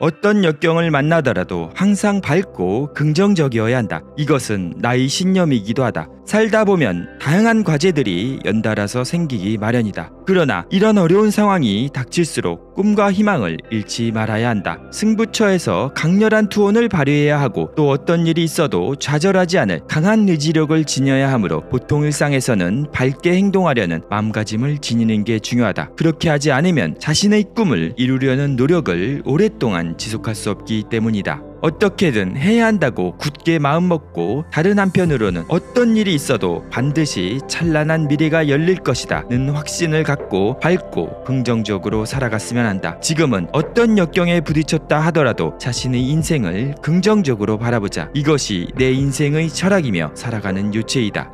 어떤 역경을 만나더라도 항상 밝고 긍정적이어야 한다. 이것은 나의 신념이기도 하다. 살다 보면 다양한 과제들이 연달아서 생기기 마련이다. 그러나 이런 어려운 상황이 닥칠수록 꿈과 희망을 잃지 말아야 한다. 승부처에서 강렬한 투혼을 발휘해야 하고 또 어떤 일이 있어도 좌절하지 않을 강한 의지력을 지녀야 하므로 보통 일상에서는 밝게 행동하려는 마음가짐을 지니는 게 중요하다. 그렇게 하지 않으면 자신의 꿈을 이루려는 노력을 오랫동안 지속할 수 없기 때문이다. 어떻게든 해야 한다고 굳게 마음먹고 다른 한편으로는 어떤 일이 있어도 반드시 찬란한 미래가 열릴 것이다 는 확신을 갖고 밝고 긍정적으로 살아갔으면 한다. 지금은 어떤 역경에 부딪혔다 하더라도 자신의 인생을 긍정적으로 바라보자. 이것이 내 인생의 철학이며 살아가는 유체이다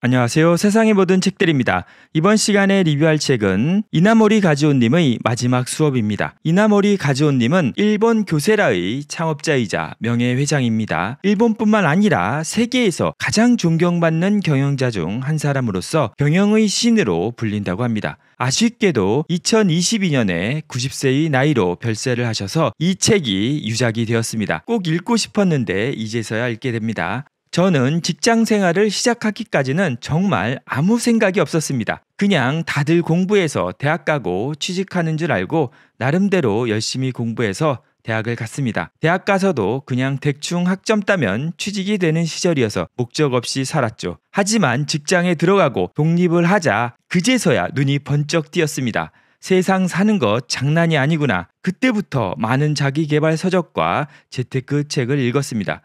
안녕하세요. 세상의 모든 책들입니다. 이번 시간에 리뷰할 책은 이나모리 가즈온님의 마지막 수업입니다. 이나모리 가즈온님은 일본 교세라의 창업자이자 명예회장입니다. 일본뿐만 아니라 세계에서 가장 존경받는 경영자 중 한 사람으로서 경영의 신으로 불린다고 합니다. 아쉽게도 2022년에 90세의 나이로 별세를 하셔서 이 책이 유작이 되었습니다. 꼭 읽고 싶었는데 이제서야 읽게 됩니다. 저는 직장 생활을 시작하기까지는 정말 아무 생각이 없었습니다. 그냥 다들 공부해서 대학 가고 취직하는 줄 알고 나름대로 열심히 공부해서 대학을 갔습니다. 대학 가서도 그냥 대충 학점 따면 취직이 되는 시절이어서 목적 없이 살았죠. 하지만 직장에 들어가고 독립을 하자 그제서야 눈이 번쩍 띄었습니다. 세상 사는 것 장난이 아니구나. 그때부터 많은 자기개발 서적과 재테크 책을 읽었습니다.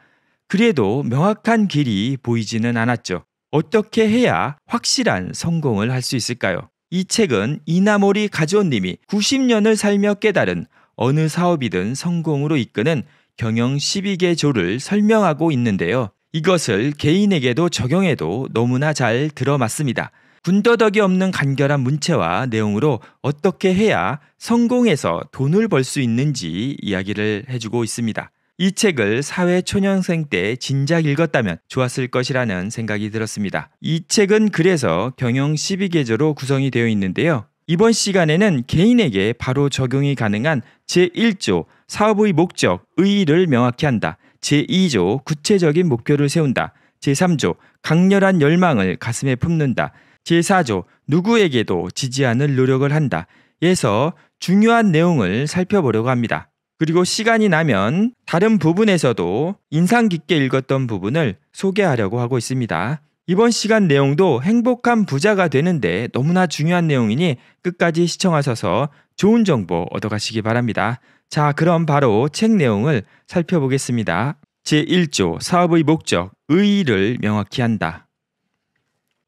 그래도 명확한 길이 보이지는 않았죠. 어떻게 해야 확실한 성공을 할 수 있을까요? 이 책은 이나모리 가즈오님이 90년을 살며 깨달은 어느 사업이든 성공으로 이끄는 경영 12개 조를 설명하고 있는데요. 이것을 개인에게도 적용해도 너무나 잘 들어맞습니다. 군더더기 없는 간결한 문체와 내용으로 어떻게 해야 성공해서 돈을 벌 수 있는지 이야기를 해주고 있습니다. 이 책을 사회 초년생 때 진작 읽었다면 좋았을 것이라는 생각이 들었습니다. 이 책은 그래서 경영 1 2계조로 구성이 되어 있는데요. 이번 시간에는 개인에게 바로 적용이 가능한 제1조 사업의 목적, 의의를 명확히 한다. 제2조 구체적인 목표를 세운다. 제3조 강렬한 열망을 가슴에 품는다. 제4조 누구에게도 지지 않을 노력을 한다. 에서 중요한 내용을 살펴보려고 합니다. 그리고 시간이 나면 다른 부분에서도 인상 깊게 읽었던 부분을 소개하려고 하고 있습니다. 이번 시간 내용도 행복한 부자가 되는데 너무나 중요한 내용이니 끝까지 시청하셔서 좋은 정보 얻어가시기 바랍니다. 자, 그럼 바로 책 내용을 살펴보겠습니다. 제1조 사업의 목적, 의의를 명확히 한다.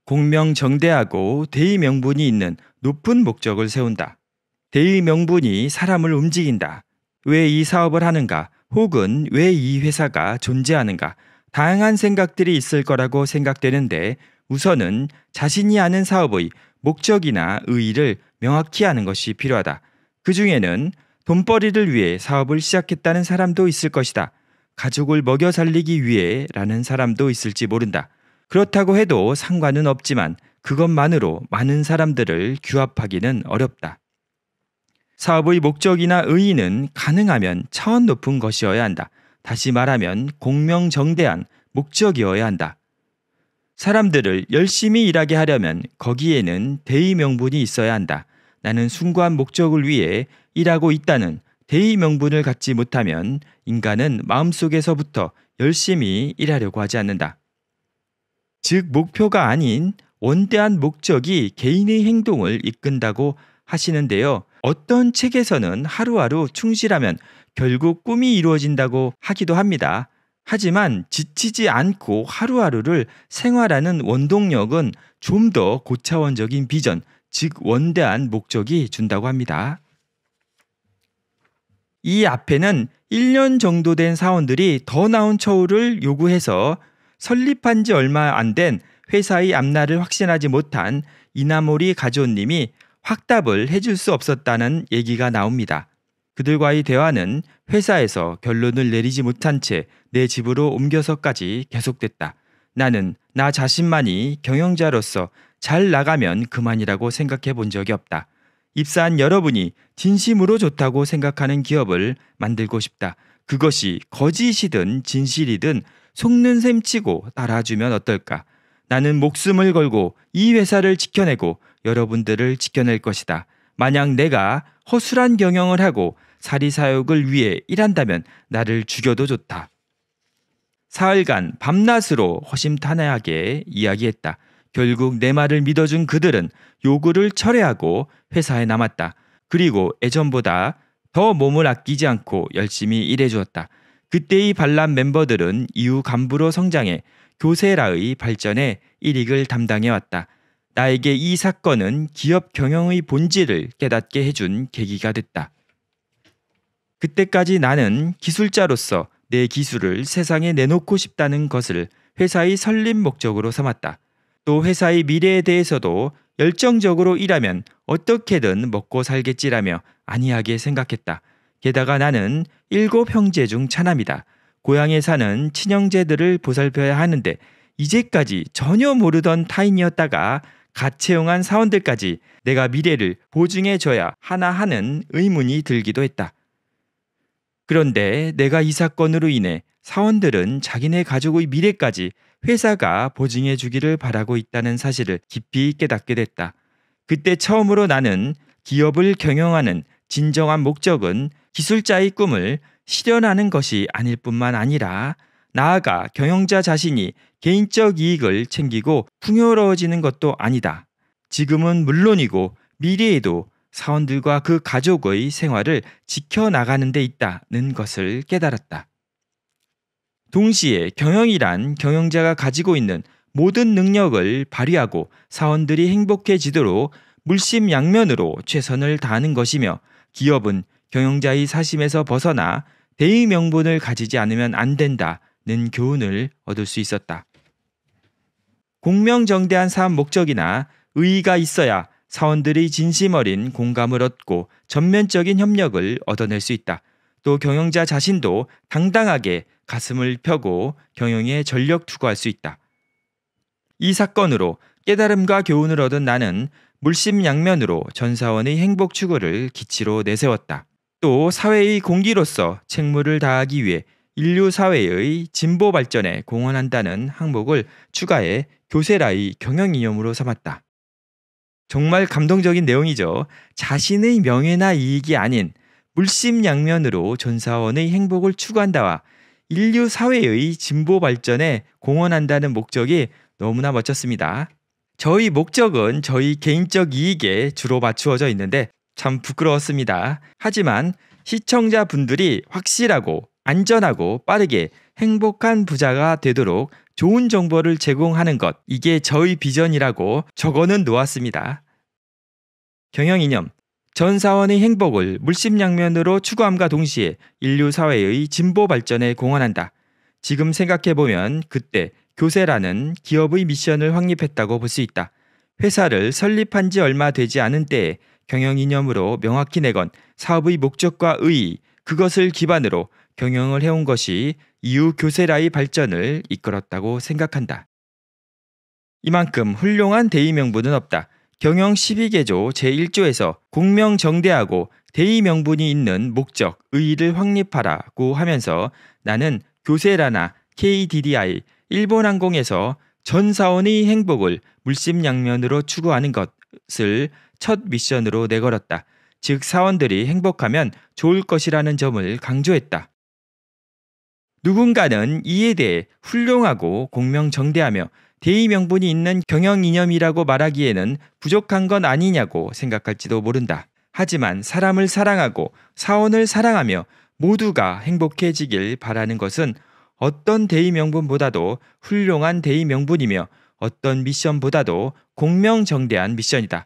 공명정대하고 대의명분이 있는 높은 목적을 세운다. 대의명분이 사람을 움직인다. 왜이 사업을 하는가 혹은 왜 이 회사가 존재하는가 다양한 생각들이 있을 거라고 생각되는데 우선은 자신이 아는 사업의 목적이나 의의를 명확히 하는 것이 필요하다. 그 중에는 돈벌이를 위해 사업을 시작했다는 사람도 있을 것이다. 가족을 먹여 살리기 위해 라는 사람도 있을지 모른다. 그렇다고 해도 상관은 없지만 그것만으로 많은 사람들을 규합하기는 어렵다. 사업의 목적이나 의의는 가능하면 차원 높은 것이어야 한다. 다시 말하면 공명정대한 목적이어야 한다. 사람들을 열심히 일하게 하려면 거기에는 대의 명분이 있어야 한다. 나는 숭고한 목적을 위해 일하고 있다는 대의 명분을 갖지 못하면 인간은 마음속에서부터 열심히 일하려고 하지 않는다. 즉 목표가 아닌 원대한 목적이 개인의 행동을 이끈다고 하시는데요. 어떤 책에서는 하루하루 충실하면 결국 꿈이 이루어진다고 하기도 합니다. 하지만 지치지 않고 하루하루를 생활하는 원동력은 좀 더 고차원적인 비전, 즉 원대한 목적이 준다고 합니다. 이 앞에는 1년 정도 된 사원들이 더 나은 처우를 요구해서 설립한 지 얼마 안 된 회사의 앞날을 확신하지 못한 이나모리 가조님이 확답을 해줄 수 없었다는 얘기가 나옵니다. 그들과의 대화는 회사에서 결론을 내리지 못한 채 내 집으로 옮겨서까지 계속됐다. 나는 나 자신만이 경영자로서 잘 나가면 그만이라고 생각해 본 적이 없다. 입사한 여러분이 진심으로 좋다고 생각하는 기업을 만들고 싶다. 그것이 거짓이든 진실이든 속는 셈 치고 따라주면 어떨까? 나는 목숨을 걸고 이 회사를 지켜내고 여러분들을 지켜낼 것이다. 만약 내가 허술한 경영을 하고 사리사욕을 위해 일한다면 나를 죽여도 좋다. 사흘간 밤낮으로 허심탄회하게 이야기했다. 결국 내 말을 믿어준 그들은 요구를 철회하고 회사에 남았다. 그리고 예전보다 더 몸을 아끼지 않고 열심히 일해주었다. 그때의 반란 멤버들은 이후 간부로 성장해 교세라의 발전에 일익을 담당해 왔다. 나에게 이 사건은 기업 경영의 본질을 깨닫게 해준 계기가 됐다. 그때까지 나는 기술자로서 내 기술을 세상에 내놓고 싶다는 것을 회사의 설립 목적으로 삼았다. 또 회사의 미래에 대해서도 열정적으로 일하면 어떻게든 먹고 살겠지라며 안이하게 생각했다. 게다가 나는 일곱 형제 중 차남이다. 고향에 사는 친형제들을 보살펴야 하는데 이제까지 전혀 모르던 타인이었다가 가 채용한 사원들까지 내가 미래를 보증해줘야 하나 하는 의문이 들기도 했다. 그런데 내가 이 사건으로 인해 사원들은 자기네 가족의 미래까지 회사가 보증해 주기를 바라고 있다는 사실을 깊이 깨닫게 됐다. 그때 처음으로 나는 기업을 경영하는 진정한 목적은 기술자의 꿈을 실현하는 것이 아닐 뿐만 아니라 나아가 경영자 자신이 개인적 이익을 챙기고 풍요로워지는 것도 아니다. 지금은 물론이고 미래에도 사원들과 그 가족의 생활을 지켜나가는 데 있다는 것을 깨달았다. 동시에 경영이란 경영자가 가지고 있는 모든 능력을 발휘하고 사원들이 행복해지도록 물심양면으로 최선을 다하는 것이며 기업은 경영자의 사심에서 벗어나 대의 명분을 가지지 않으면 안 된다는 교훈을 얻을 수 있었다. 공명정대한 사업 목적이나 의의가 있어야 사원들이 진심 어린 공감을 얻고 전면적인 협력을 얻어낼 수 있다. 또 경영자 자신도 당당하게 가슴을 펴고 경영에 전력 투구할 수 있다. 이 사건으로 깨달음과 교훈을 얻은 나는 물심양면으로 전사원의 행복 추구를 기치로 내세웠다. 또 사회의 공기로서 책무를 다하기 위해 인류 사회의 진보 발전에 공헌한다는 항목을 추가해 교세라의 경영 이념으로 삼았다. 정말 감동적인 내용이죠. 자신의 명예나 이익이 아닌 물심양면으로 전사원의 행복을 추구한다와 인류 사회의 진보 발전에 공헌한다는 목적이 너무나 멋졌습니다. 저희 목적은 저희 개인적 이익에 주로 맞추어져 있는데 참 부끄러웠습니다. 하지만 시청자분들이 확실하고 안전하고 빠르게 행복한 부자가 되도록 좋은 정보를 제공하는 것, 이게 저희 비전이라고 적어는 놓았습니다. 경영 이념. 전 사원의 행복을 물심양면으로 추구함과 동시에 인류 사회의 진보 발전에 공헌한다. 지금 생각해보면 그때 교세라는 기업의 미션을 확립했다고 볼 수 있다. 회사를 설립한 지 얼마 되지 않은 때에 경영 이념으로 명확히 내건 사업의 목적과 의의, 그것을 기반으로 경영을 해온 것이 이후 교세라의 발전을 이끌었다고 생각한다. 이만큼 훌륭한 대의 명분은 없다. 경영 12개조 제1조에서 공명정대하고 대의 명분이 있는 목적, 의의를 확립하라고 하면서 나는 교세라나 KDDI, 일본항공에서 전 사원의 행복을 물심양면으로 추구하는 것을 첫 미션으로 내걸었다. 즉 사원들이 행복하면 좋을 것이라는 점을 강조했다. 누군가는 이에 대해 훌륭하고 공명정대하며 대의 명분이 있는 경영 이념이라고 말하기에는 부족한 건 아니냐고 생각할지도 모른다. 하지만 사람을 사랑하고 사원을 사랑하며 모두가 행복해지길 바라는 것은 어떤 대의 명분보다도 훌륭한 대의 명분이며 어떤 미션보다도 공명정대한 미션이다.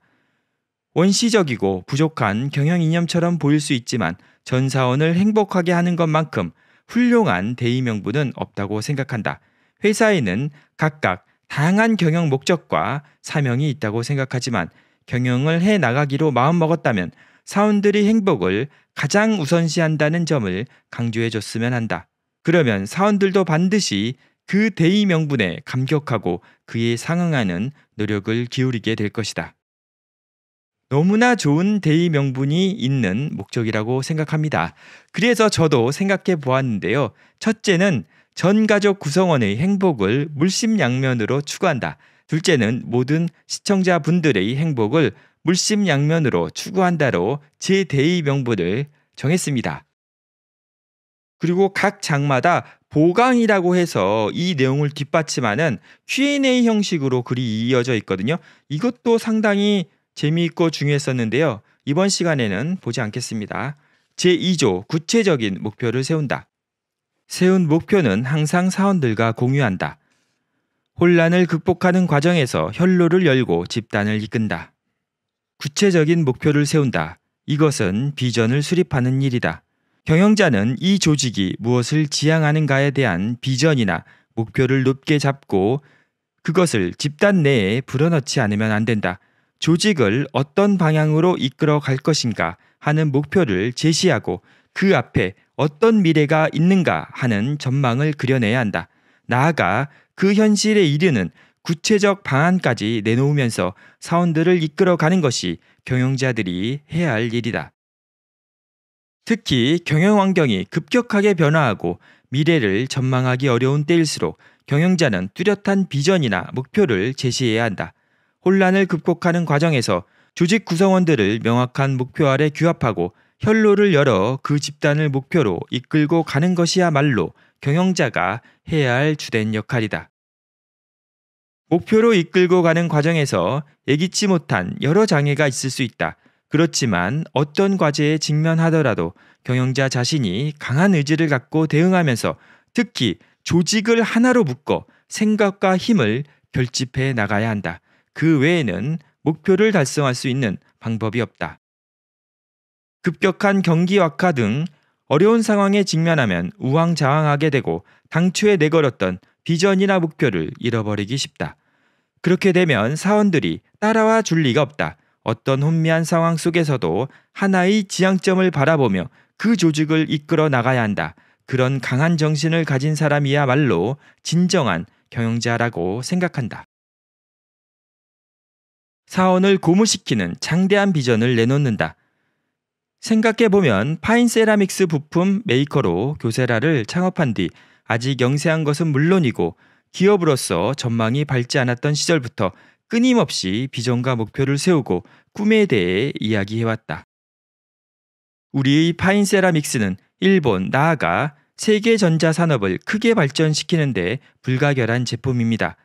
원시적이고 부족한 경영이념처럼 보일 수 있지만 전 사원을 행복하게 하는 것만큼 훌륭한 대의명분은 없다고 생각한다. 회사에는 각각 다양한 경영 목적과 사명이 있다고 생각하지만 경영을 해 나가기로 마음먹었다면 사원들이 행복을 가장 우선시한다는 점을 강조해 줬으면 한다. 그러면 사원들도 반드시 그 대의 명분에 감격하고 그에 상응하는 노력을 기울이게 될 것이다. 너무나 좋은 대의 명분이 있는 목적이라고 생각합니다. 그래서 저도 생각해 보았는데요. 첫째는 전 가족 구성원의 행복을 물심양면으로 추구한다. 둘째는 모든 시청자분들의 행복을 물심양면으로 추구한다로 제 대의 명분을 정했습니다. 그리고 각 장마다 보강이라고 해서 이 내용을 뒷받침하는 Q&A 형식으로 글이 이어져 있거든요. 이것도 상당히 재미있고 중요했었는데요. 이번 시간에는 보지 않겠습니다. 제2조 구체적인 목표를 세운다. 세운 목표는 항상 사원들과 공유한다. 혼란을 극복하는 과정에서 혈로를 열고 집단을 이끈다. 구체적인 목표를 세운다. 이것은 비전을 수립하는 일이다. 경영자는 이 조직이 무엇을 지향하는가에 대한 비전이나 목표를 높게 잡고 그것을 집단 내에 불어넣지 않으면 안 된다. 조직을 어떤 방향으로 이끌어 갈 것인가 하는 목표를 제시하고 그 앞에 어떤 미래가 있는가 하는 전망을 그려내야 한다. 나아가 그 현실에 이르는 구체적 방안까지 내놓으면서 사원들을 이끌어 가는 것이 경영자들이 해야 할 일이다. 특히 경영 환경이 급격하게 변화하고 미래를 전망하기 어려운 때일수록 경영자는 뚜렷한 비전이나 목표를 제시해야 한다. 혼란을 극복하는 과정에서 조직 구성원들을 명확한 목표 아래 규합하고 혈로를 열어 그 집단을 목표로 이끌고 가는 것이야말로 경영자가 해야 할 주된 역할이다. 목표로 이끌고 가는 과정에서 예기치 못한 여러 장애가 있을 수 있다. 그렇지만 어떤 과제에 직면하더라도 경영자 자신이 강한 의지를 갖고 대응하면서 특히 조직을 하나로 묶어 생각과 힘을 결집해 나가야 한다. 그 외에는 목표를 달성할 수 있는 방법이 없다. 급격한 경기 악화 등 어려운 상황에 직면하면 우왕좌왕하게 되고 당초에 내걸었던 비전이나 목표를 잃어버리기 쉽다. 그렇게 되면 사원들이 따라와 줄 리가 없다. 어떤 혼미한 상황 속에서도 하나의 지향점을 바라보며 그 조직을 이끌어 나가야 한다. 그런 강한 정신을 가진 사람이야말로 진정한 경영자라고 생각한다. 사원을 고무시키는 장대한 비전을 내놓는다. 생각해보면 파인 세라믹스 부품 메이커로 교세라를 창업한 뒤 아직 영세한 것은 물론이고 기업으로서 전망이 밝지 않았던 시절부터 끊임없이 비전과 목표를 세우고 꿈에 대해 이야기해왔다. 우리의 파인 세라믹스는 일본 나아가 세계 전자산업을 크게 발전시키는 데 불가결한 제품입니다.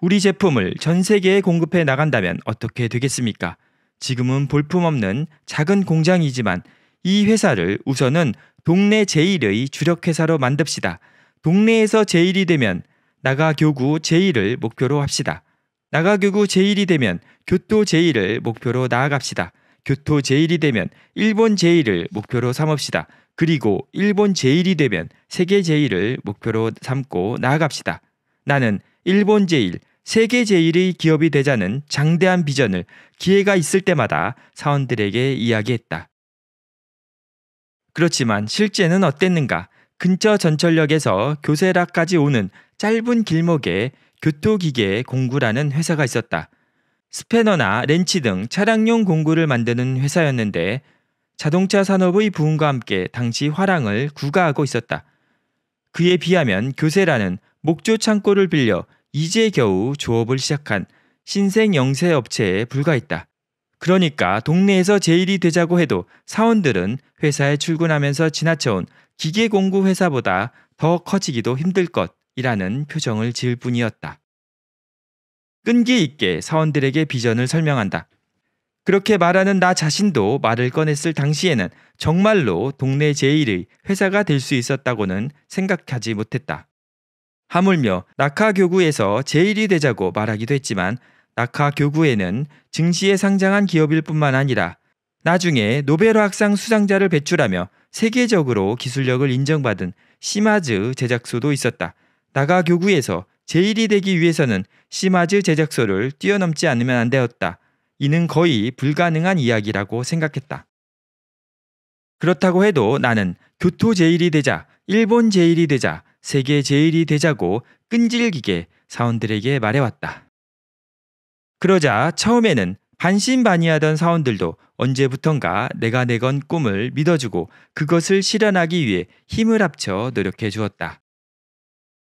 우리 제품을 전 세계에 공급해 나간다면 어떻게 되겠습니까? 지금은 볼품없는 작은 공장이지만 이 회사를 우선은 동네 제일의 주력회사로 만듭시다. 동네에서 제일이 되면 나가교구 제일을 목표로 합시다. 나가교구 제일이 되면 교토 제일을 목표로 나아갑시다. 교토 제일이 되면 일본 제일을 목표로 삼읍시다. 그리고 일본 제일이 되면 세계 제일을 목표로 삼고 나아갑시다. 나는 일본 제일, 세계 제일의 기업이 되자는 장대한 비전을 기회가 있을 때마다 사원들에게 이야기했다. 그렇지만 실제는 어땠는가? 근처 전철역에서 교세라까지 오는 짧은 길목에 교토기계 공구라는 회사가 있었다. 스패너나 렌치 등 차량용 공구를 만드는 회사였는데 자동차 산업의 부흥과 함께 당시 화랑을 구가하고 있었다. 그에 비하면 교세라는 목조 창고를 빌려 이제 겨우 조업을 시작한 신생 영세 업체에 불과했다. 그러니까 동네에서 제일이 되자고 해도 사원들은 회사에 출근하면서 지나쳐온 기계 공구 회사보다 더 커지기도 힘들 것이라는 표정을 지을 뿐이었다. 끈기 있게 사원들에게 비전을 설명한다. 그렇게 말하는 나 자신도 말을 꺼냈을 당시에는 정말로 동네 제일의 회사가 될 수 있었다고는 생각하지 못했다. 하물며 낙하교구에서 제1이 되자고 말하기도 했지만 낙하교구에는 증시에 상장한 기업일 뿐만 아니라 나중에 노벨화학상 수상자를 배출하며 세계적으로 기술력을 인정받은 시마즈 제작소도 있었다. 나가교구에서 제1이 되기 위해서는 시마즈 제작소를 뛰어넘지 않으면 안 되었다. 이는 거의 불가능한 이야기라고 생각했다. 그렇다고 해도 나는 교토 제1이 되자, 일본 제1이 되자, 세계 제일이 되자고 끈질기게 사원들에게 말해왔다. 그러자 처음에는 반신반의하던 사원들도 언제부턴가 내가 내건 꿈을 믿어주고 그것을 실현하기 위해 힘을 합쳐 노력해 주었다.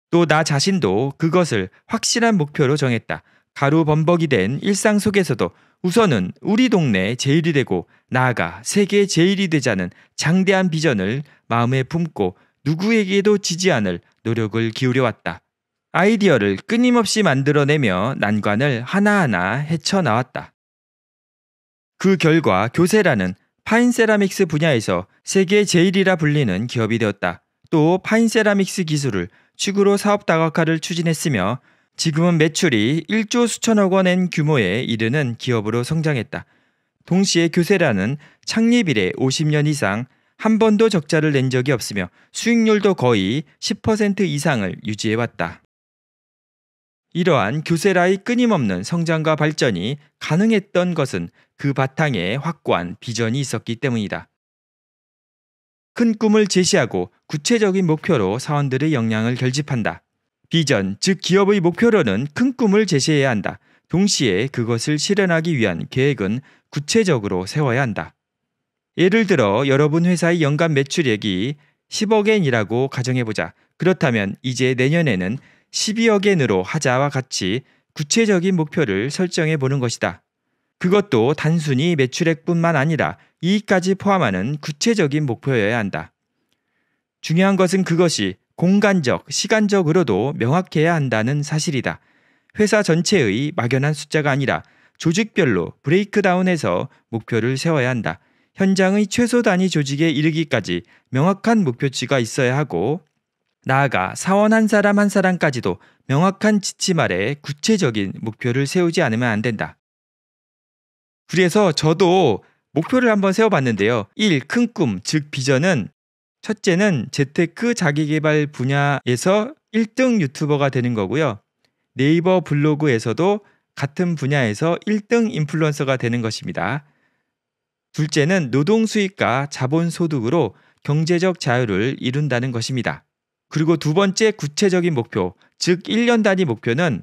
또 나 자신도 그것을 확실한 목표로 정했다. 가루 범벅이 된 일상 속에서도 우선은 우리 동네 제일이 되고 나아가 세계 제일이 되자는 장대한 비전을 마음에 품고 누구에게도 지지 않을 노력을 기울여 왔다. 아이디어를 끊임없이 만들어내며 난관을 하나하나 헤쳐나왔다. 그 결과 교세라는 파인세라믹스 분야에서 세계 제1이라 불리는 기업이 되었다. 또 파인세라믹스 기술을 축으로 사업 다각화를 추진했으며 지금은 매출이 1조 수천억 원엔 규모에 이르는 기업으로 성장했다. 동시에 교세라는 창립 이래 50년 이상 한 번도 적자를 낸 적이 없으며 수익률도 거의 10% 이상을 유지해왔다. 이러한 교세라의 끊임없는 성장과 발전이 가능했던 것은 그 바탕에 확고한 비전이 있었기 때문이다. 큰 꿈을 제시하고 구체적인 목표로 사원들의 역량을 결집한다. 비전, 즉 기업의 목표로는 큰 꿈을 제시해야 한다. 동시에 그것을 실현하기 위한 계획은 구체적으로 세워야 한다. 예를 들어 여러분 회사의 연간 매출액이 10억엔이라고 가정해보자. 그렇다면 이제 내년에는 12억엔으로 하자와 같이 구체적인 목표를 설정해 보는 것이다. 그것도 단순히 매출액뿐만 아니라 이익까지 포함하는 구체적인 목표여야 한다. 중요한 것은 그것이 공간적, 시간적으로도 명확해야 한다는 사실이다. 회사 전체의 막연한 숫자가 아니라 조직별로 브레이크다운해서 목표를 세워야 한다. 현장의 최소 단위 조직에 이르기까지 명확한 목표치가 있어야 하고 나아가 사원 한 사람 한 사람까지도 명확한 지침 아래 구체적인 목표를 세우지 않으면 안 된다. 그래서 저도 목표를 한번 세워봤는데요. 1. 큰 꿈, 즉 비전은 첫째는 재테크 자기개발 분야에서 1등 유튜버가 되는 거고요. 네이버 블로그에서도 같은 분야에서 1등 인플루언서가 되는 것입니다. 둘째는 노동 수익과 자본 소득으로 경제적 자유를 이룬다는 것입니다. 그리고 두 번째 구체적인 목표, 즉 1년 단위 목표는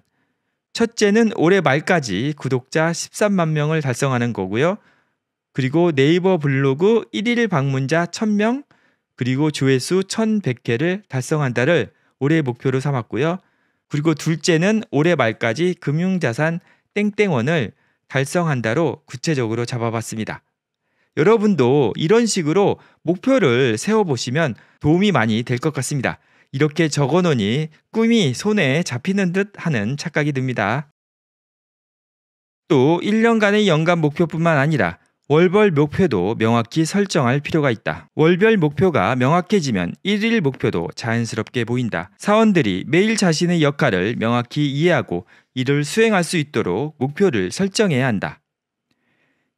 첫째는 올해 말까지 구독자 13만 명을 달성하는 거고요. 그리고 네이버 블로그 1일 방문자 1000명, 그리고 조회수 1100회를 달성한다를 올해 목표로 삼았고요. 그리고 둘째는 올해 말까지 금융자산 땡땡원을 달성한다로 구체적으로 잡아봤습니다. 여러분도 이런 식으로 목표를 세워보시면 도움이 많이 될 것 같습니다. 이렇게 적어 놓으니 꿈이 손에 잡히는 듯 하는 착각이 듭니다. 또 1년간의 연간 목표뿐만 아니라 월별 목표도 명확히 설정할 필요가 있다. 월별 목표가 명확해지면 1일 목표도 자연스럽게 보인다. 사원들이 매일 자신의 역할을 명확히 이해하고 이를 수행할 수 있도록 목표를 설정해야 한다.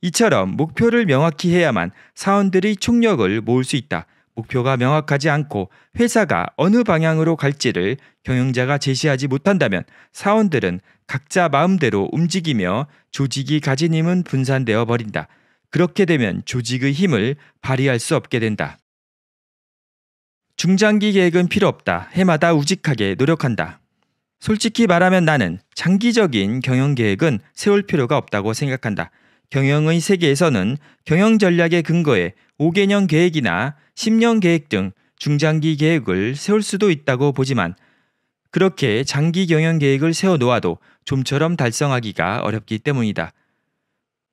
이처럼 목표를 명확히 해야만 사원들의 총력을 모을 수 있다. 목표가 명확하지 않고 회사가 어느 방향으로 갈지를 경영자가 제시하지 못한다면 사원들은 각자 마음대로 움직이며 조직이 가진 힘은 분산되어 버린다. 그렇게 되면 조직의 힘을 발휘할 수 없게 된다. 중장기 계획은 필요 없다. 해마다 우직하게 노력한다. 솔직히 말하면 나는 장기적인 경영 계획은 세울 필요가 없다고 생각한다. 경영의 세계에서는 경영 전략의 근거에 5개년 계획이나 10년 계획 등 중장기 계획을 세울 수도 있다고 보지만 그렇게 장기 경영 계획을 세워놓아도 좀처럼 달성하기가 어렵기 때문이다.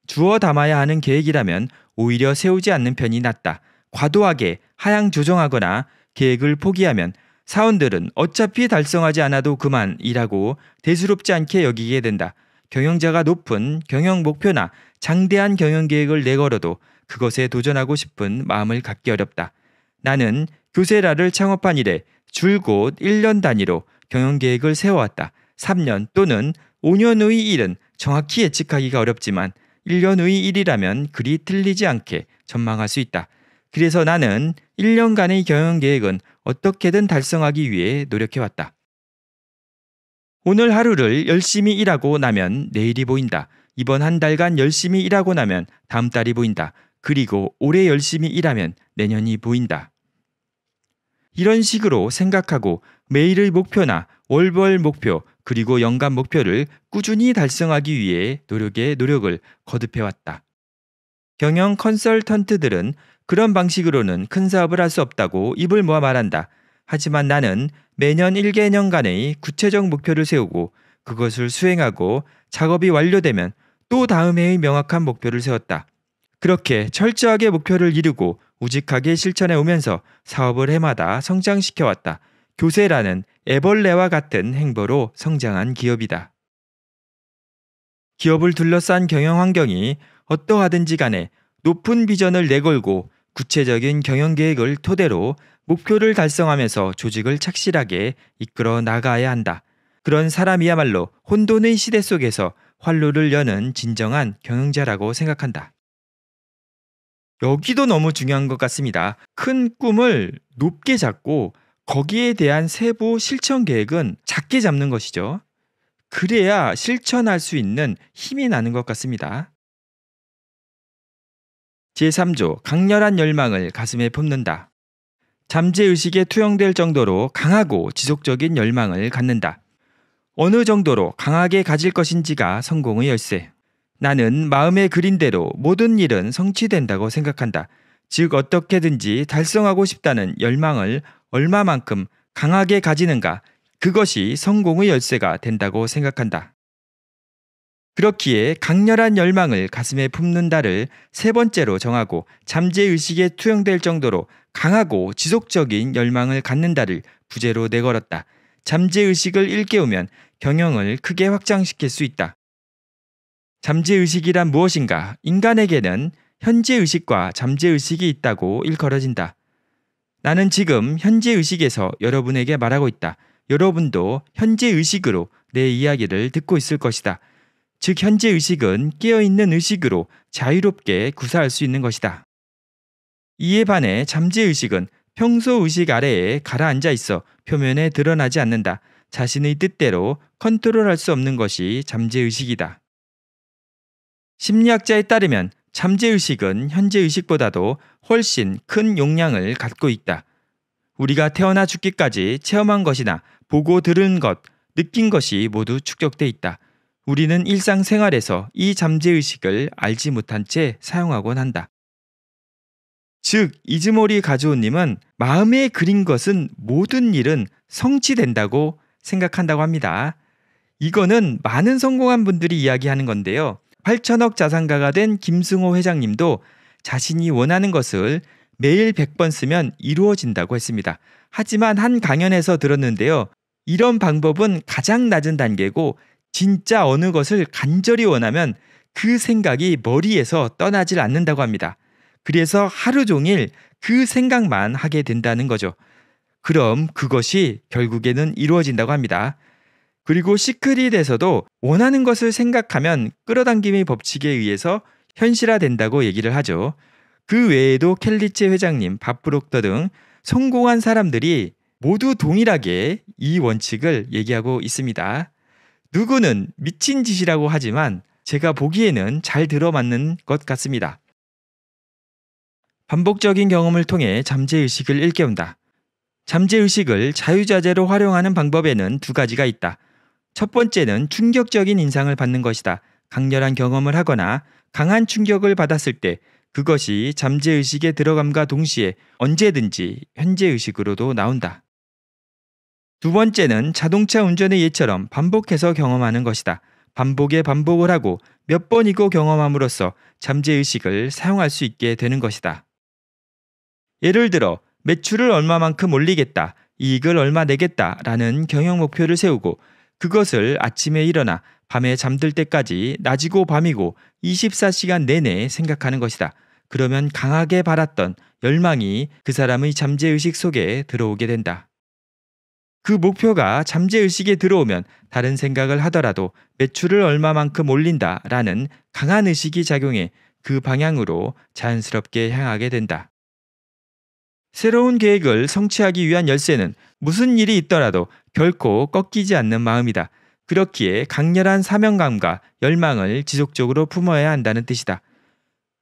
주어 담아야 하는 계획이라면 오히려 세우지 않는 편이 낫다. 과도하게 하향 조정하거나 계획을 포기하면 사원들은 어차피 달성하지 않아도 그만이라고 대수롭지 않게 여기게 된다. 경영자가 높은 경영 목표나 장대한 경영 계획을 내걸어도 그것에 도전하고 싶은 마음을 갖기 어렵다. 나는 교세라를 창업한 이래 줄곧 1년 단위로 경영 계획을 세워왔다. 3년 또는 5년 의 일은 정확히 예측하기가 어렵지만 1년 의 일이라면 그리 틀리지 않게 전망할 수 있다. 그래서 나는 1년간의 경영 계획은 어떻게든 달성하기 위해 노력해왔다. 오늘 하루를 열심히 일하고 나면 내일이 보인다. 이번 한 달간 열심히 일하고 나면 다음 달이 보인다. 그리고 올해 열심히 일하면 내년이 보인다. 이런 식으로 생각하고 매일의 목표나 월별 목표 그리고 연간 목표를 꾸준히 달성하기 위해 노력의 노력을 거듭해왔다. 경영 컨설턴트들은 그런 방식으로는 큰 사업을 할 수 없다고 입을 모아 말한다. 하지만 나는 매년 1개년간의 구체적 목표를 세우고 그것을 수행하고 작업이 완료되면 또 다음 해의 명확한 목표를 세웠다. 그렇게 철저하게 목표를 이루고 우직하게 실천해 오면서 사업을 해마다 성장시켜 왔다. 교세라는 애벌레와 같은 행보로 성장한 기업이다. 기업을 둘러싼 경영 환경이 어떠하든지 간에 높은 비전을 내걸고 구체적인 경영 계획을 토대로 목표를 달성하면서 조직을 착실하게 이끌어 나가야 한다. 그런 사람이야말로 혼돈의 시대 속에서 활로를 여는 진정한 경영자라고 생각한다. 여기도 너무 중요한 것 같습니다. 큰 꿈을 높게 잡고 거기에 대한 세부 실천 계획은 작게 잡는 것이죠. 그래야 실천할 수 있는 힘이 나는 것 같습니다. 제3조 강렬한 열망을 가슴에 품는다. 잠재의식에 투영될 정도로 강하고 지속적인 열망을 갖는다. 어느 정도로 강하게 가질 것인지가 성공의 열쇠. 나는 마음의 그린대로 모든 일은 성취된다고 생각한다. 즉, 어떻게든지 달성하고 싶다는 열망을 얼마만큼 강하게 가지는가, 그것이 성공의 열쇠가 된다고 생각한다. 그렇기에 강렬한 열망을 가슴에 품는다를 세 번째로 정하고 잠재의식에 투영될 정도로 강하고 지속적인 열망을 갖는다를 부제로 내걸었다. 잠재의식을 일깨우면 경영을 크게 확장시킬 수 있다. 잠재의식이란 무엇인가? 인간에게는 현재의식과 잠재의식이 있다고 일컬어진다. 나는 지금 현재의식에서 여러분에게 말하고 있다. 여러분도 현재의식으로 내 이야기를 듣고 있을 것이다. 즉 현재 의식은 깨어있는 의식으로 자유롭게 구사할 수 있는 것이다. 이에 반해 잠재의식은 평소 의식 아래에 가라앉아 있어 표면에 드러나지 않는다. 자신의 뜻대로 컨트롤할 수 없는 것이 잠재의식이다. 심리학자에 따르면 잠재의식은 현재의식보다도 훨씬 큰 용량을 갖고 있다. 우리가 태어나 죽기까지 체험한 것이나 보고 들은 것, 느낀 것이 모두 축적돼 있다. 우리는 일상생활에서 이 잠재의식을 알지 못한 채 사용하곤 한다. 즉, 이즈모리 가즈오님은 마음에 그린 것은 모든 일은 성취된다고 생각한다고 합니다. 이거는 많은 성공한 분들이 이야기하는 건데요. 8천억 자산가가 된 김승호 회장님도 자신이 원하는 것을 매일 100번 쓰면 이루어진다고 했습니다. 하지만 한 강연에서 들었는데요. 이런 방법은 가장 낮은 단계고 진짜 어느 것을 간절히 원하면 그 생각이 머리에서 떠나질 않는다고 합니다. 그래서 하루 종일 그 생각만 하게 된다는 거죠. 그럼 그것이 결국에는 이루어진다고 합니다. 그리고 시크릿에서도 원하는 것을 생각하면 끌어당김의 법칙에 의해서 현실화된다고 얘기를 하죠. 그 외에도 켈리체 회장님, 밥브록터 등 성공한 사람들이 모두 동일하게 이 원칙을 얘기하고 있습니다. 누구는 미친 짓이라고 하지만 제가 보기에는 잘 들어맞는 것 같습니다. 반복적인 경험을 통해 잠재의식을 일깨운다. 잠재의식을 자유자재로 활용하는 방법에는 두 가지가 있다. 첫 번째는 충격적인 인상을 받는 것이다. 강렬한 경험을 하거나 강한 충격을 받았을 때 그것이 잠재의식에 들어감과 동시에 언제든지 현재의식으로도 나온다. 두 번째는 자동차 운전의 예처럼 반복해서 경험하는 것이다. 반복에 반복을 하고 몇 번이고 경험함으로써 잠재의식을 사용할 수 있게 되는 것이다. 예를 들어 매출을 얼마만큼 올리겠다, 이익을 얼마 내겠다 라는 경영 목표를 세우고 그것을 아침에 일어나 밤에 잠들 때까지 낮이고 밤이고 24시간 내내 생각하는 것이다. 그러면 강하게 바랐던 열망이 그 사람의 잠재의식 속에 들어오게 된다. 그 목표가 잠재의식에 들어오면 다른 생각을 하더라도 매출을 얼마만큼 올린다라는 강한 의식이 작용해 그 방향으로 자연스럽게 향하게 된다. 새로운 계획을 성취하기 위한 열쇠는 무슨 일이 있더라도 결코 꺾이지 않는 마음이다. 그렇기에 강렬한 사명감과 열망을 지속적으로 품어야 한다는 뜻이다.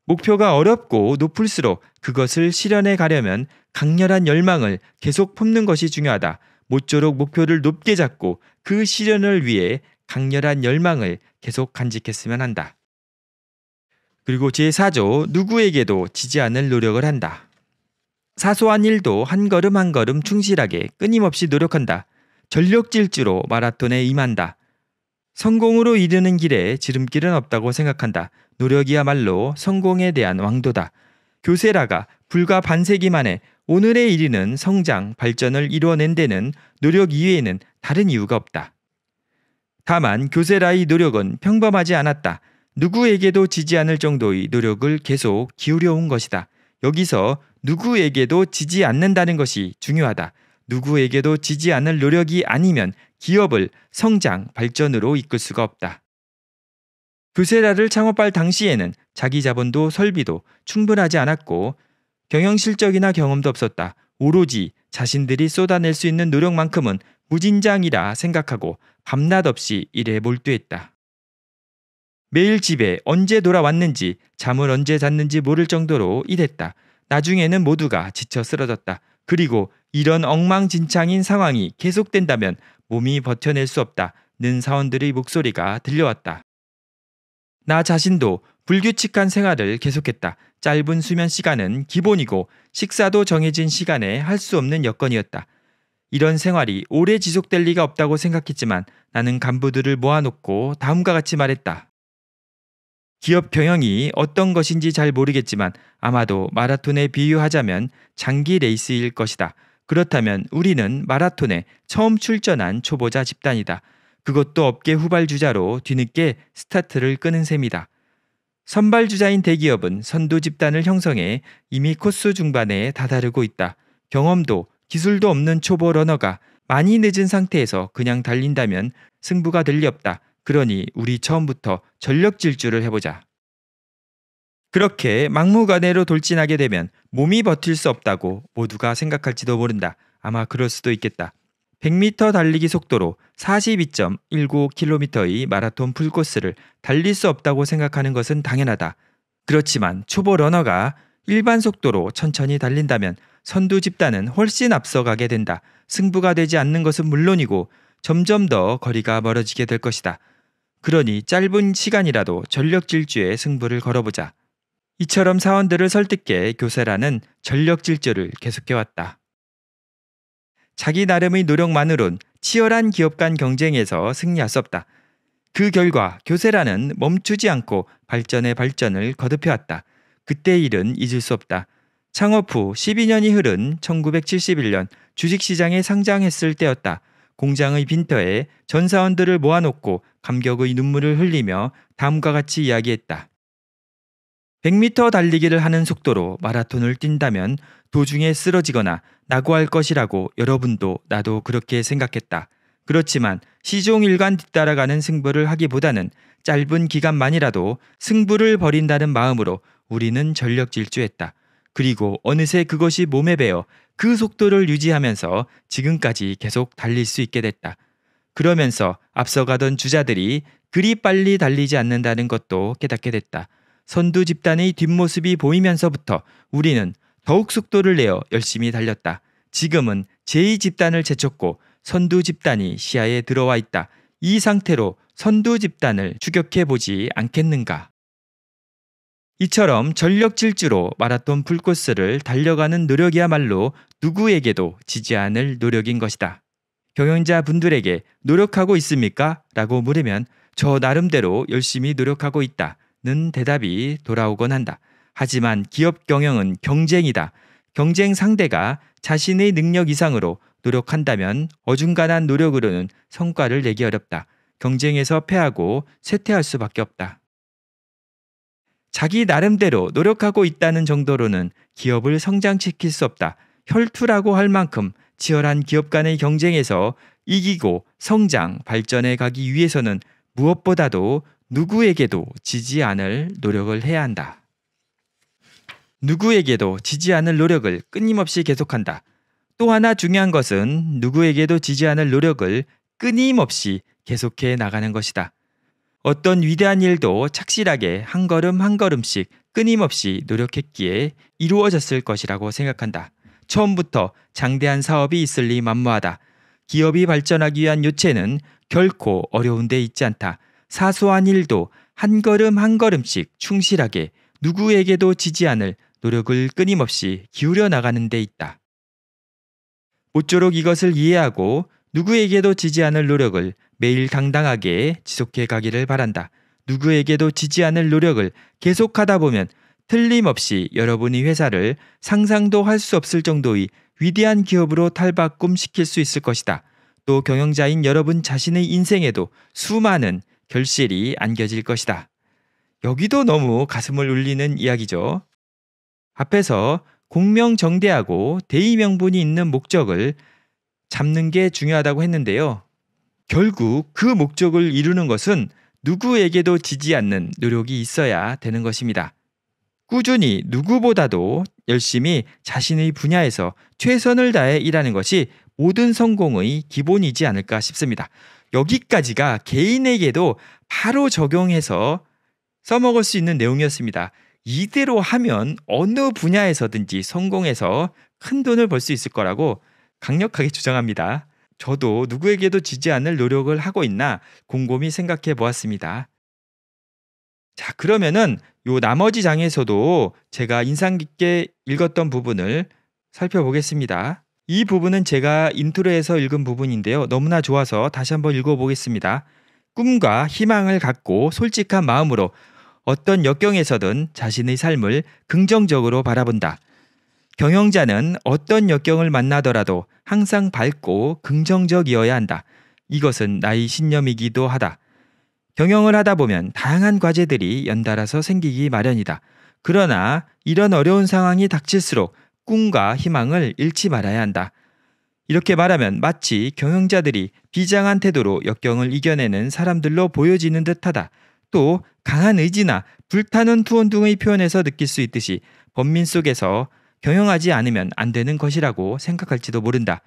목표가 어렵고 높을수록 그것을 실현해 가려면 강렬한 열망을 계속 품는 것이 중요하다. 모쪼록 목표를 높게 잡고 그 실현을 위해 강렬한 열망을 계속 간직했으면 한다. 그리고 제4조 누구에게도 지지 않을 노력을 한다. 사소한 일도 한 걸음 한 걸음 충실하게 끊임없이 노력한다. 전력 질주로 마라톤에 임한다. 성공으로 이르는 길에 지름길은 없다고 생각한다. 노력이야말로 성공에 대한 왕도다. 교세라가 불과 반세기 만에 오늘의 1위는 성장, 발전을 이루어낸 데는 노력 이외에는 다른 이유가 없다. 다만 교세라의 노력은 평범하지 않았다. 누구에게도 지지 않을 정도의 노력을 계속 기울여 온 것이다. 여기서 누구에게도 지지 않는다는 것이 중요하다. 누구에게도 지지 않을 노력이 아니면 기업을 성장, 발전으로 이끌 수가 없다. 교세라를 창업할 당시에는 자기 자본도 설비도 충분하지 않았고 경영 실적이나 경험도 없었다. 오로지 자신들이 쏟아낼 수 있는 노력만큼은 무진장이라 생각하고 밤낮 없이 일에 몰두했다. 매일 집에 언제 돌아왔는지 잠을 언제 잤는지 모를 정도로 일했다. 나중에는 모두가 지쳐 쓰러졌다. 그리고 이런 엉망진창인 상황이 계속된다면 몸이 버텨낼 수 없다. 는 사원들의 목소리가 들려왔다. 나 자신도 불규칙한 생활을 계속했다. 짧은 수면 시간은 기본이고 식사도 정해진 시간에 할 수 없는 여건이었다. 이런 생활이 오래 지속될 리가 없다고 생각했지만 나는 간부들을 모아놓고 다음과 같이 말했다. 기업 경영이 어떤 것인지 잘 모르겠지만 아마도 마라톤에 비유하자면 장기 레이스일 것이다. 그렇다면 우리는 마라톤에 처음 출전한 초보자 집단이다. 그것도 업계 후발 주자로 뒤늦게 스타트를 끄는 셈이다. 선발주자인 대기업은 선두 집단을 형성해 이미 코스 중반에 다다르고 있다. 경험도 기술도 없는 초보 러너가 많이 늦은 상태에서 그냥 달린다면 승부가 들렵다. 그러니 우리 처음부터 전력 질주를 해보자. 그렇게 막무가내로 돌진하게 되면 몸이 버틸 수 없다고 모두가 생각할지도 모른다. 아마 그럴 수도 있겠다. 100m 달리기 속도로 42.19km의 마라톤 풀코스를 달릴 수 없다고 생각하는 것은 당연하다. 그렇지만 초보 러너가 일반 속도로 천천히 달린다면 선두 집단은 훨씬 앞서가게 된다. 승부가 되지 않는 것은 물론이고 점점 더 거리가 멀어지게 될 것이다. 그러니 짧은 시간이라도 전력 질주에 승부를 걸어보자. 이처럼 사원들을 설득해 교세라는 전력 질주를 계속해왔다. 자기 나름의 노력만으론 치열한 기업 간 경쟁에서 승리할 수 없다. 그 결과 교세라는 멈추지 않고 발전의 발전을 거듭해왔다. 그때 일은 잊을 수 없다. 창업 후 12년이 흐른 1971년 주식시장에 상장했을 때였다. 공장의 빈터에 전 사원들을 모아놓고 감격의 눈물을 흘리며 다음과 같이 이야기했다. 100m 달리기를 하는 속도로 마라톤을 뛴다면 도중에 쓰러지거나 라고 할 것이라고 여러분도 나도 그렇게 생각했다. 그렇지만 시종일관 뒤따라가는 승부를 하기보다는 짧은 기간만이라도 승부를 벌인다는 마음으로 우리는 전력 질주했다. 그리고 어느새 그것이 몸에 배어 그 속도를 유지하면서 지금까지 계속 달릴 수 있게 됐다. 그러면서 앞서가던 주자들이 그리 빨리 달리지 않는다는 것도 깨닫게 됐다. 선두 집단의 뒷모습이 보이면서부터 우리는 더욱 속도를 내어 열심히 달렸다. 지금은 제2 집단을 제쳤고 선두 집단이 시야에 들어와 있다. 이 상태로 선두 집단을 추격해 보지 않겠는가? 이처럼 전력 질주로 마라톤 풀코스를 달려가는 노력이야말로 누구에게도 지지 않을 노력인 것이다. 경영자 분들에게 노력하고 있습니까? 라고 물으면 저 나름대로 열심히 노력하고 있다. 는 대답이 돌아오곤 한다. 하지만 기업 경영은 경쟁이다. 경쟁 상대가 자신의 능력 이상으로 노력한다면 어중간한 노력으로는 성과를 내기 어렵다. 경쟁에서 패하고 쇠퇴할 수밖에 없다. 자기 나름대로 노력하고 있다는 정도로는 기업을 성장시킬 수 없다. 혈투라고 할 만큼 치열한 기업 간의 경쟁에서 이기고 성장, 발전해 가기 위해서는 무엇보다도 누구에게도 지지 않을 노력을 해야 한다. 누구에게도 지지 않을 노력을 끊임없이 계속한다. 또 하나 중요한 것은 누구에게도 지지 않을 노력을 끊임없이 계속해 나가는 것이다. 어떤 위대한 일도 착실하게 한 걸음 한 걸음씩 끊임없이 노력했기에 이루어졌을 것이라고 생각한다. 처음부터 장대한 사업이 있을 리 만무하다. 기업이 발전하기 위한 요체는 결코 어려운 데 있지 않다. 사소한 일도 한 걸음 한 걸음씩 충실하게 누구에게도 지지 않을 노력을 끊임없이 기울여 나가는 데 있다. 모쪼록 이것을 이해하고 누구에게도 지지 않을 노력을 매일 당당하게 지속해 가기를 바란다. 누구에게도 지지 않을 노력을 계속하다 보면 틀림없이 여러분이 회사를 상상도 할 수 없을 정도의 위대한 기업으로 탈바꿈시킬 수 있을 것이다. 또 경영자인 여러분 자신의 인생에도 수많은 결실이 안겨질 것이다. 여기도 너무 가슴을 울리는 이야기죠. 앞에서 공명정대하고 대의명분이 있는 목적을 잡는 게 중요하다고 했는데요. 결국 그 목적을 이루는 것은 누구에게도 지지 않는 노력이 있어야 되는 것입니다. 꾸준히 누구보다도 열심히 자신의 분야에서 최선을 다해 일하는 것이 모든 성공의 기본이지 않을까 싶습니다. 여기까지가 개인에게도 바로 적용해서 써먹을 수 있는 내용이었습니다. 이대로 하면 어느 분야에서든지 성공해서 큰 돈을 벌 수 있을 거라고 강력하게 주장합니다. 저도 누구에게도 지지 않을 노력을 하고 있나 곰곰이 생각해 보았습니다. 자, 그러면은 요 나머지 장에서도 제가 인상 깊게 읽었던 부분을 살펴보겠습니다. 이 부분은 제가 인트로에서 읽은 부분인데요. 너무나 좋아서 다시 한번 읽어보겠습니다. 꿈과 희망을 갖고 솔직한 마음으로 어떤 역경에서든 자신의 삶을 긍정적으로 바라본다. 경영자는 어떤 역경을 만나더라도 항상 밝고 긍정적이어야 한다. 이것은 나의 신념이기도 하다. 경영을 하다 보면 다양한 과제들이 연달아서 생기기 마련이다. 그러나 이런 어려운 상황이 닥칠수록 꿈과 희망을 잃지 말아야 한다. 이렇게 말하면 마치 경영자들이 비장한 태도로 역경을 이겨내는 사람들로 보여지는 듯하다. 또 강한 의지나 불타는 투혼 등의 표현에서 느낄 수 있듯이 범민 속에서 경영하지 않으면 안 되는 것이라고 생각할지도 모른다.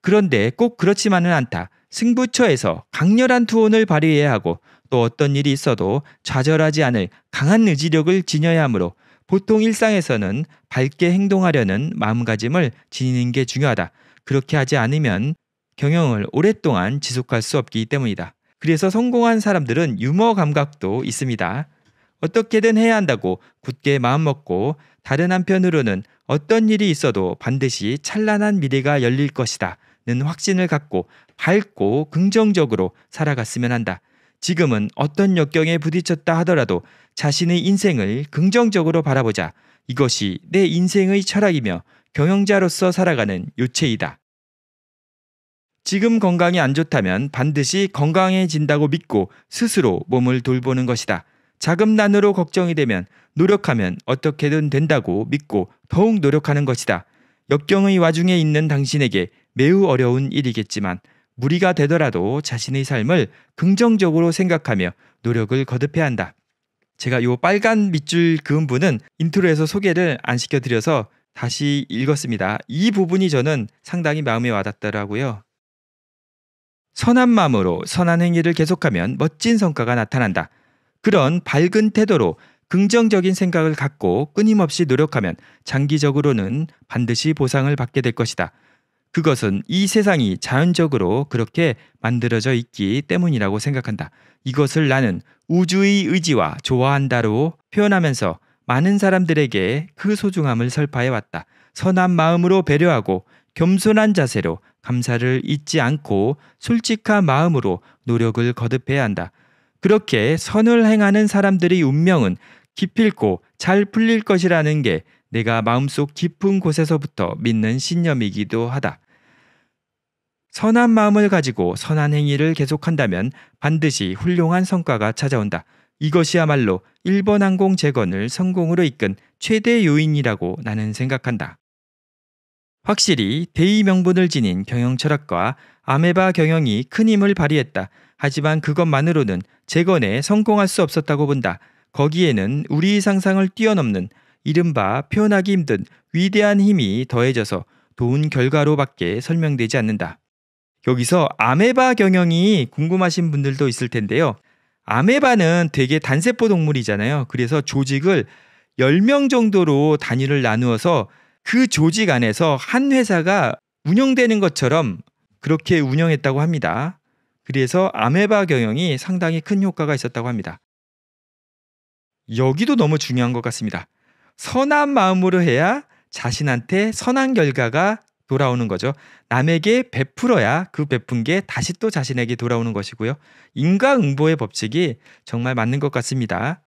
그런데 꼭 그렇지만은 않다. 승부처에서 강렬한 투혼을 발휘해야 하고 또 어떤 일이 있어도 좌절하지 않을 강한 의지력을 지녀야 하므로 보통 일상에서는 밝게 행동하려는 마음가짐을 지니는 게 중요하다. 그렇게 하지 않으면 경영을 오랫동안 지속할 수 없기 때문이다. 그래서 성공한 사람들은 유머 감각도 있습니다. 어떻게든 해야 한다고 굳게 마음먹고 다른 한편으로는 어떤 일이 있어도 반드시 찬란한 미래가 열릴 것이다는 확신을 갖고 밝고 긍정적으로 살아갔으면 한다. 지금은 어떤 역경에 부딪혔다 하더라도 자신의 인생을 긍정적으로 바라보자. 이것이 내 인생의 철학이며 경영자로서 살아가는 요체이다. 지금 건강이 안 좋다면 반드시 건강해진다고 믿고 스스로 몸을 돌보는 것이다. 자금난으로 걱정이 되면 노력하면 어떻게든 된다고 믿고 더욱 노력하는 것이다. 역경의 와중에 있는 당신에게 매우 어려운 일이겠지만 무리가 되더라도 자신의 삶을 긍정적으로 생각하며 노력을 거듭해야 한다. 제가 요 빨간 밑줄 그은 분은 인트로에서 소개를 안 시켜드려서 다시 읽었습니다. 이 부분이 저는 상당히 마음에 와닿더라고요. 선한 마음으로 선한 행위를 계속하면 멋진 성과가 나타난다. 그런 밝은 태도로 긍정적인 생각을 갖고 끊임없이 노력하면 장기적으로는 반드시 보상을 받게 될 것이다. 그것은 이 세상이 자연적으로 그렇게 만들어져 있기 때문이라고 생각한다. 이것을 나는 우주의 의지와 좋아한다로 표현하면서 많은 사람들에게 그 소중함을 설파해 왔다. 선한 마음으로 배려하고 겸손한 자세로 감사를 잊지 않고 솔직한 마음으로 노력을 거듭해야 한다. 그렇게 선을 행하는 사람들의 운명은 기필코 잘 풀릴 것이라는 게 내가 마음속 깊은 곳에서부터 믿는 신념이기도 하다. 선한 마음을 가지고 선한 행위를 계속한다면 반드시 훌륭한 성과가 찾아온다. 이것이야말로 일본 항공 재건을 성공으로 이끈 최대 요인이라고 나는 생각한다. 확실히 대의 명분을 지닌 경영 철학과 아메바 경영이 큰 힘을 발휘했다. 하지만 그것만으로는 재건에 성공할 수 없었다고 본다. 거기에는 우리 상상을 뛰어넘는 이른바 표현하기 힘든 위대한 힘이 더해져서 좋은 결과로밖에 설명되지 않는다. 여기서 아메바 경영이 궁금하신 분들도 있을 텐데요. 아메바는 되게 단세포 동물이잖아요. 그래서 조직을 10명 정도로 단위를 나누어서 그 조직 안에서 한 회사가 운영되는 것처럼 그렇게 운영했다고 합니다. 그래서 아메바 경영이 상당히 큰 효과가 있었다고 합니다. 여기도 너무 중요한 것 같습니다. 선한 마음으로 해야 자신한테 선한 결과가 돌아오는 거죠. 남에게 베풀어야 그 베푼 게 다시 또 자신에게 돌아오는 것이고요. 인과응보의 법칙이 정말 맞는 것 같습니다.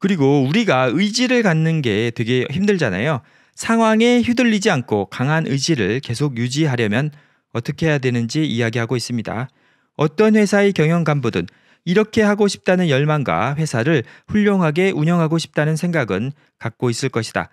그리고 우리가 의지를 갖는 게 되게 힘들잖아요. 상황에 휘둘리지 않고 강한 의지를 계속 유지하려면 어떻게 해야 되는지 이야기하고 있습니다. 어떤 회사의 경영 간부든 이렇게 하고 싶다는 열망과 회사를 훌륭하게 운영하고 싶다는 생각은 갖고 있을 것이다.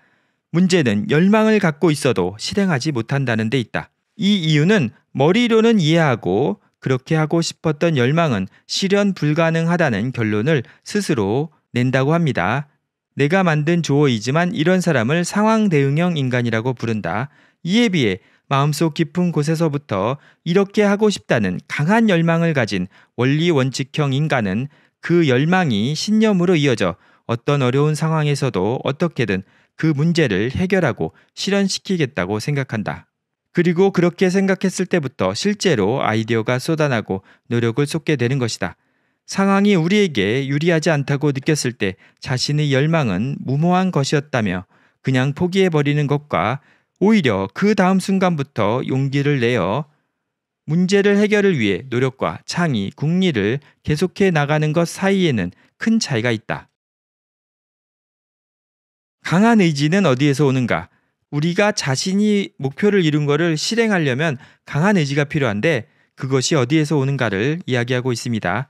문제는 열망을 갖고 있어도 실행하지 못한다는 데 있다. 이 이유는 머리로는 이해하고 그렇게 하고 싶었던 열망은 실현 불가능하다는 결론을 스스로 낸다고 합니다. 내가 만든 조어이지만 이런 사람을 상황 대응형 인간이라고 부른다. 이에 비해 마음속 깊은 곳에서부터 이렇게 하고 싶다는 강한 열망을 가진 원리 원칙형 인간은 그 열망이 신념으로 이어져 어떤 어려운 상황에서도 어떻게든 그 문제를 해결하고 실현시키겠다고 생각한다. 그리고 그렇게 생각했을 때부터 실제로 아이디어가 쏟아나고 노력을 쏟게 되는 것이다. 상황이 우리에게 유리하지 않다고 느꼈을 때 자신의 열망은 무모한 것이었다며 그냥 포기해버리는 것과 오히려 그 다음 순간부터 용기를 내어 문제를 해결을 위해 노력과 창의, 국리를 계속해 나가는 것 사이에는 큰 차이가 있다. 강한 의지는 어디에서 오는가? 우리가 자신이 목표를 이룬 것을 실행하려면 강한 의지가 필요한데 그것이 어디에서 오는가를 이야기하고 있습니다.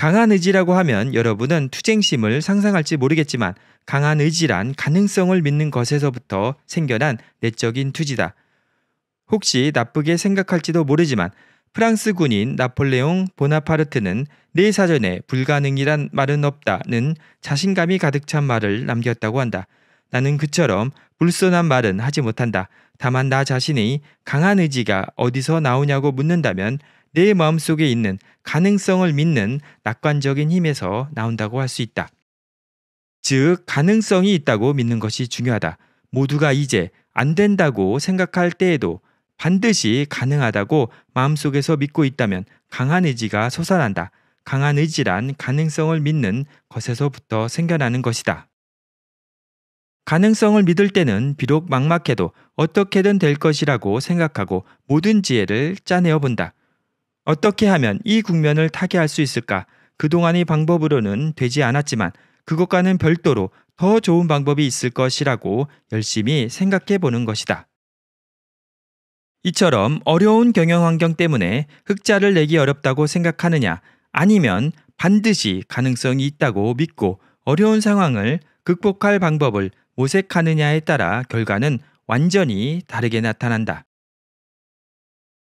강한 의지라고 하면 여러분은 투쟁심을 상상할지 모르겠지만 강한 의지란 가능성을 믿는 것에서부터 생겨난 내적인 투지다. 혹시 나쁘게 생각할지도 모르지만 프랑스 군인 나폴레옹 보나파르트는 내 네 사전에 불가능이란 말은 없다는 자신감이 가득 찬 말을 남겼다고 한다. 나는 그처럼 불손한 말은 하지 못한다. 다만 나 자신이 강한 의지가 어디서 나오냐고 묻는다면 내 마음속에 있는 가능성을 믿는 낙관적인 힘에서 나온다고 할 수 있다. 즉, 가능성이 있다고 믿는 것이 중요하다. 모두가 이제 안 된다고 생각할 때에도 반드시 가능하다고 마음속에서 믿고 있다면 강한 의지가 솟아난다. 강한 의지란 가능성을 믿는 것에서부터 생겨나는 것이다. 가능성을 믿을 때는 비록 막막해도 어떻게든 될 것이라고 생각하고 모든 지혜를 짜내어 본다. 어떻게 하면 이 국면을 타개할 수 있을까? 그동안의 방법으로는 되지 않았지만 그것과는 별도로 더 좋은 방법이 있을 것이라고 열심히 생각해 보는 것이다. 이처럼 어려운 경영 환경 때문에 흑자를 내기 어렵다고 생각하느냐 아니면 반드시 가능성이 있다고 믿고 어려운 상황을 극복할 방법을 모색하느냐에 따라 결과는 완전히 다르게 나타난다.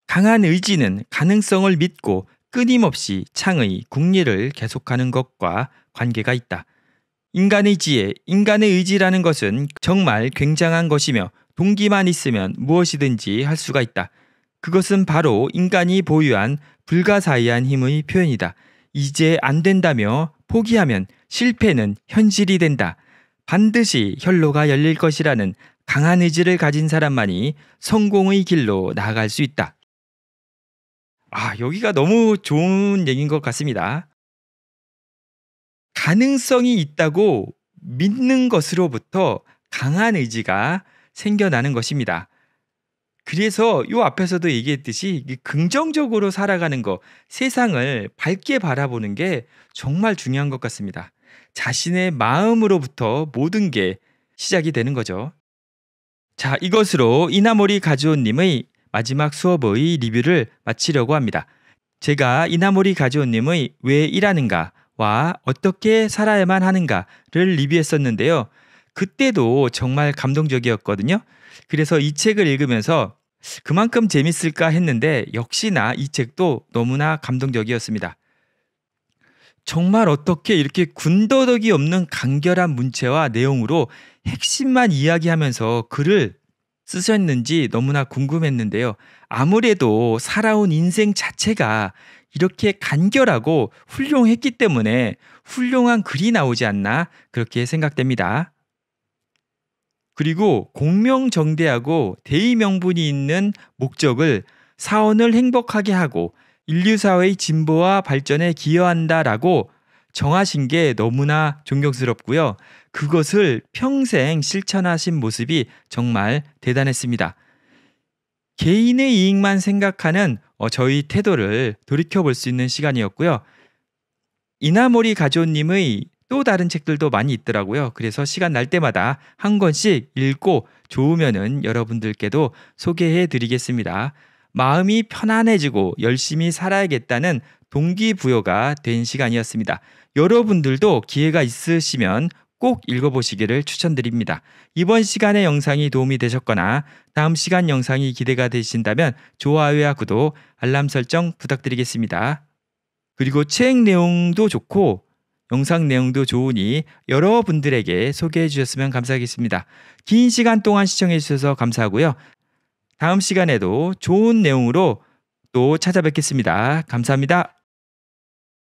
강한 의지는 가능성을 믿고 끊임없이 창의 국리를 계속하는 것과 관계가 있다. 인간의 지혜, 인간의 의지라는 것은 정말 굉장한 것이며 동기만 있으면 무엇이든지 할 수가 있다. 그것은 바로 인간이 보유한 불가사의한 힘의 표현이다. 이제 안 된다며 포기하면 실패는 현실이 된다. 반드시 혈로가 열릴 것이라는 강한 의지를 가진 사람만이 성공의 길로 나아갈 수 있다. 아, 여기가 너무 좋은 얘기인 것 같습니다. 가능성이 있다고 믿는 것으로부터 강한 의지가 생겨나는 것입니다. 그래서 요 앞에서도 얘기했듯이 긍정적으로 살아가는 것, 세상을 밝게 바라보는 게 정말 중요한 것 같습니다. 자신의 마음으로부터 모든 게 시작이 되는 거죠. 자, 이것으로 이나모리 가즈오님의 마지막 수업의 리뷰를 마치려고 합니다. 제가 이나모리 가즈오님의왜 일하는가와 어떻게 살아야만 하는가를 리뷰했었는데요. 그때도 정말 감동적이었거든요. 그래서 이 책을 읽으면서 그만큼 재밌을까 했는데 역시나 이 책도 너무나 감동적이었습니다. 정말 어떻게 이렇게 군더더기 없는 간결한 문체와 내용으로 핵심만 이야기하면서 글을 쓰셨는지 너무나 궁금했는데요. 아무래도 살아온 인생 자체가 이렇게 간결하고 훌륭했기 때문에 훌륭한 글이 나오지 않나 그렇게 생각됩니다. 그리고 공명정대하고 대의명분이 있는 목적을 사원을 행복하게 하고 인류사회의 진보와 발전에 기여한다라고 정하신 게 너무나 존경스럽고요. 그것을 평생 실천하신 모습이 정말 대단했습니다. 개인의 이익만 생각하는 어, 저희 태도를 돌이켜 볼 수 있는 시간이었고요. 이나모리 가조님의 또 다른 책들도 많이 있더라고요. 그래서 시간 날 때마다 한 권씩 읽고 좋으면은 여러분들께도 소개해 드리겠습니다. 마음이 편안해지고 열심히 살아야겠다는 동기부여가 된 시간이었습니다. 여러분들도 기회가 있으시면 꼭 읽어보시기를 추천드립니다. 이번 시간의 영상이 도움이 되셨거나 다음 시간 영상이 기대가 되신다면 좋아요와 구독, 알람 설정 부탁드리겠습니다. 그리고 책 내용도 좋고 영상 내용도 좋으니 여러분들에게 소개해 주셨으면 감사하겠습니다. 긴 시간 동안 시청해 주셔서 감사하고요. 다음 시간에도 좋은 내용으로 또 찾아뵙겠습니다. 감사합니다.